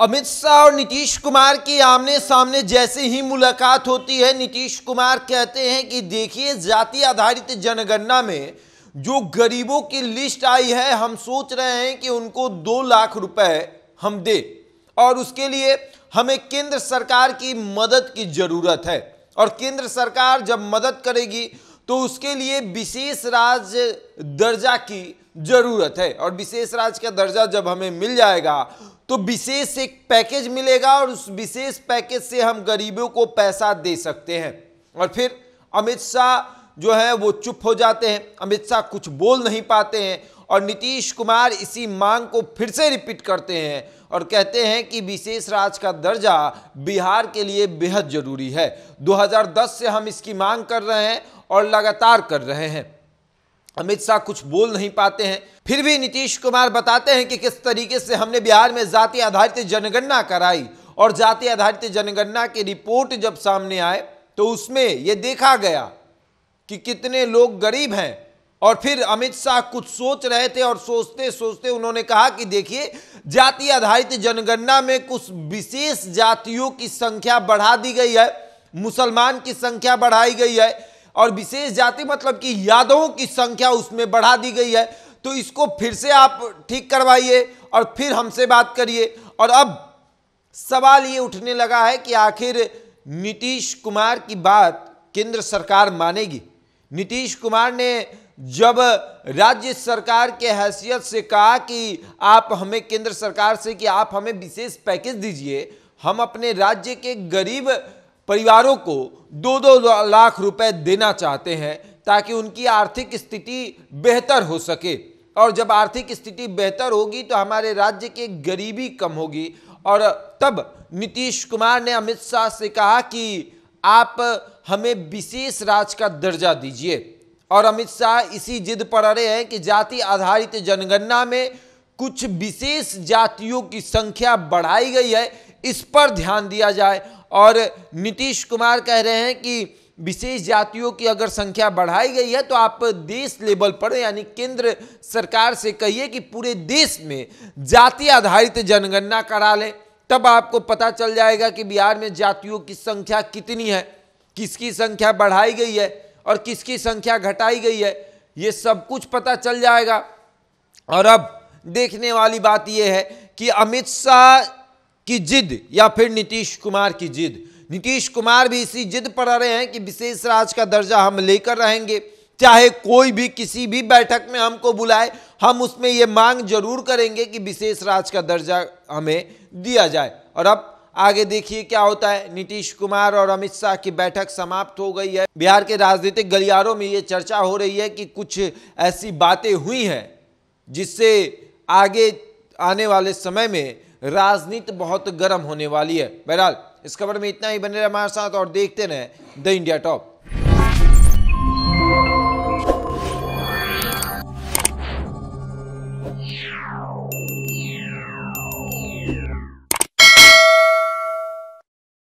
अमित शाह और नीतीश कुमार की आमने सामने जैसे ही मुलाकात होती है नीतीश कुमार कहते हैं कि देखिए जाति आधारित जनगणना में जो गरीबों की लिस्ट आई है हम सोच रहे हैं कि उनको दो लाख रुपए हम दे और उसके लिए हमें केंद्र सरकार की मदद की ज़रूरत है और केंद्र सरकार जब मदद करेगी तो उसके लिए विशेष राज्य दर्जा की ज़रूरत है और विशेष राज्य का दर्जा जब हमें मिल जाएगा तो विशेष एक पैकेज मिलेगा और उस विशेष पैकेज से हम गरीबों को पैसा दे सकते हैं और फिर अमित शाह जो है वो चुप हो जाते हैं अमित शाह कुछ बोल नहीं पाते हैं और नीतीश कुमार इसी मांग को फिर से रिपीट करते हैं और कहते हैं कि विशेष राज का दर्जा बिहार के लिए बेहद ज़रूरी है 2010 से हम इसकी मांग कर रहे हैं और लगातार कर रहे हैं अमित शाह कुछ बोल नहीं पाते हैं फिर भी नीतीश कुमार बताते हैं कि किस तरीके से हमने बिहार में जाति आधारित जनगणना कराई और जाति आधारित जनगणना की रिपोर्ट जब सामने आए तो उसमें यह देखा गया कि कितने लोग गरीब हैं और फिर अमित शाह कुछ सोच रहे थे और सोचते सोचते उन्होंने कहा कि देखिए जाति आधारित जनगणना में कुछ विशेष जातियों की संख्या बढ़ा दी गई है मुसलमान की संख्या बढ़ाई गई है और विशेष जाति मतलब कि यादवों की संख्या उसमें बढ़ा दी गई है तो इसको फिर से आप ठीक करवाइए और फिर हमसे बात करिए और अब सवाल ये उठने लगा है कि आखिर नीतीश कुमार की बात केंद्र सरकार मानेगी नीतीश कुमार ने जब राज्य सरकार के हैसियत से कहा कि आप हमें केंद्र सरकार से कि आप हमें विशेष पैकेज दीजिए हम अपने राज्य के गरीब परिवारों को दो दो लाख रुपए देना चाहते हैं ताकि उनकी आर्थिक स्थिति बेहतर हो सके और जब आर्थिक स्थिति बेहतर होगी तो हमारे राज्य की गरीबी कम होगी और तब नीतीश कुमार ने अमित शाह से कहा कि आप हमें विशेष राज का दर्जा दीजिए और अमित शाह इसी जिद पर अड़े हैं कि जाति आधारित जनगणना में कुछ विशेष जातियों की संख्या बढ़ाई गई है इस पर ध्यान दिया जाए और नीतीश कुमार कह रहे हैं कि विशेष जातियों की अगर संख्या बढ़ाई गई है तो आप देश लेवल पर यानी केंद्र सरकार से कहिए कि पूरे देश में जाति आधारित जनगणना करा लें तब आपको पता चल जाएगा कि बिहार में जातियों की संख्या कितनी है किसकी संख्या बढ़ाई गई है और किसकी संख्या घटाई गई है ये सब कुछ पता चल जाएगा और अब देखने वाली बात यह है कि अमित शाह की जिद या फिर नीतीश कुमार की जिद नीतीश कुमार भी इसी जिद पर आ रहे हैं कि विशेष राज का दर्जा हम लेकर रहेंगे चाहे कोई भी किसी भी बैठक में हमको बुलाए हम उसमें ये मांग जरूर करेंगे कि विशेष राज का दर्जा हमें दिया जाए और अब आगे देखिए क्या होता है नीतीश कुमार और अमित शाह की बैठक समाप्त हो गई है बिहार के राजनीतिक गलियारों में ये चर्चा हो रही है कि कुछ ऐसी बातें हुई हैं जिससे आगे आने वाले समय में राजनीति बहुत गर्म होने वाली है बहरहाल इस खबर में इतना ही बने रहे हमारे साथ और देखते रहे द इंडिया टॉप Yeah.